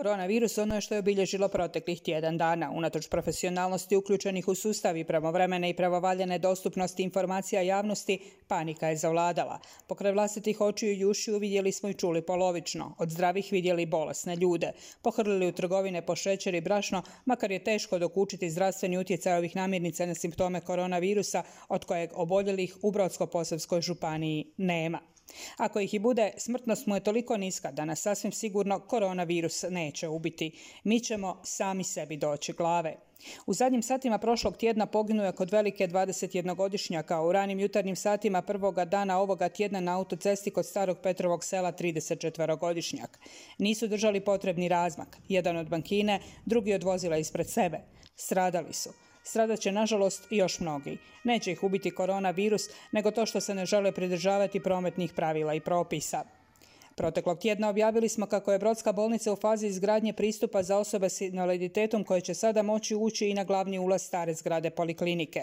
Koronavirus ono što je obilježilo proteklih tjedan dana. Unatoč profesionalnosti uključenih u sustav i pravovremene i pravovaljene dostupnosti informacija javnosti, panika je zavladala. Pokraj vlastitih očiju i ušiju vidjeli smo i čuli polovično. Od zdravih vidjeli bolesne ljude. Pohrlili u trgovine po šećer i brašno, makar je teško dokučiti zdravstveni utjecaj ovih namirnica na simptome koronavirusa, od kojeg oboljelih u Brodsko-Posavskoj županiji nema. Ako ih i bude, smrtnost mu je toliko niska da nas sasvim sigurno koronavirus neće ubiti. Mi ćemo sami sebi doći glave. U zadnjim satima prošlog tjedna poginuo je kod velike 21-godišnjaka u ranim jutarnjim satima prvoga dana ovoga tjedna na autocesti kod starog Petrovog sela 34-godišnjak. Nisu držali potrebni razmak, jedan od bankine, drugi od vozila ispred sebe. Stradali su. Stradat će nažalost još mnogi. Neće ih ubiti koronavirus, nego to što se ne žele pridržavati prometnih pravila i propisa. Proteklog tjedna objavili smo kako je Brodska bolnica u fazi izgradnje pristupa za osobe s invaliditetom koje će sada moći ući i na glavni ulaz stare zgrade poliklinike.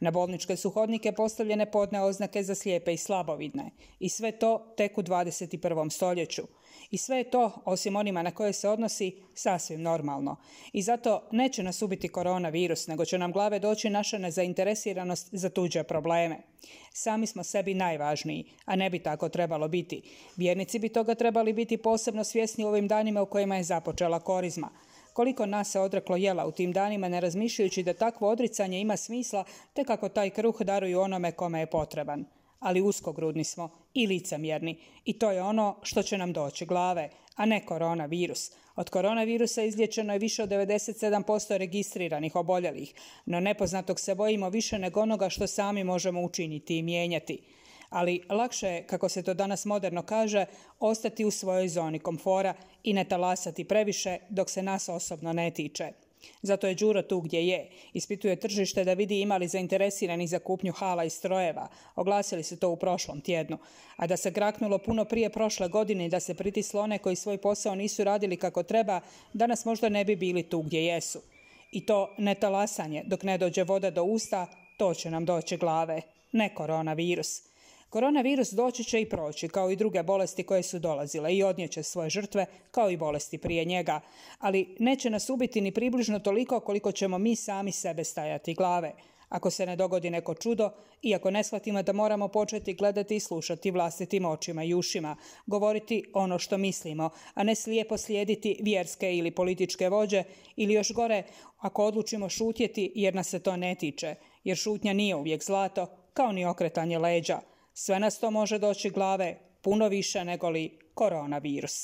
Na bolničke suhodnike postavljene podne oznake za slijepe i slabovidne. I sve to tek u 21. stoljeću. I sve je to, osim onima na koje se odnosi, sasvim normalno. I zato neće nas ubiti koronavirus, nego će nam glave doći naša nezainteresiranost za tuđe probleme. Sami smo sebi najvažniji, a ne bi tako trebalo biti. Vjernici bi toga trebali biti posebno svjesni u ovim danima u kojima je započela korizma. Koliko nas se odreklo jela u tim danima ne razmišljajući da takvo odricanje ima smisla te kako taj kruh daruju onome kome je potreban. Ali uskogrudni smo i licemjerni i to je ono što će nam doći glave, a ne koronavirus. Od koronavirusa izlječeno je više od 97% registriranih oboljelih, no nepoznatog se bojimo više nego onoga što sami možemo učiniti i mijenjati ali lakše je, kako se to danas moderno kaže, ostati u svojoj zoni komfora i ne talasati previše dok se nas osobno ne tiče. Zato je Đuro tu gdje je. Ispituje tržište da vidi imali zainteresirani za kupnju hala i strojeva. Oglasili se to u prošlom tjednu. A da se graknulo puno prije prošle godine i da se pritislo one koji svoj posao nisu radili kako treba, danas možda ne bi bili tu gdje jesu. I to netalasanje dok ne dođe voda do usta, to će nam doći glave. Ne koronavirus. Koronavirus doći će i proći, kao i druge bolesti koje su dolazile i odnjeće svoje žrtve, kao i bolesti prije njega. Ali neće nas ubiti ni približno toliko koliko ćemo mi sami sebe stajati glave. Ako se ne dogodi neko čudo iako ne shvatimo da moramo početi gledati i slušati vlastitim očima i ušima, govoriti ono što mislimo, a ne slijepo slijediti vjerske ili političke vođe ili još gore ako odlučimo šutjeti jer nas se to ne tiče, jer šutnja nije uvijek zlato, kao ni okretanje leđa. Sve nas to može doći glave puno više nego li koronavirus.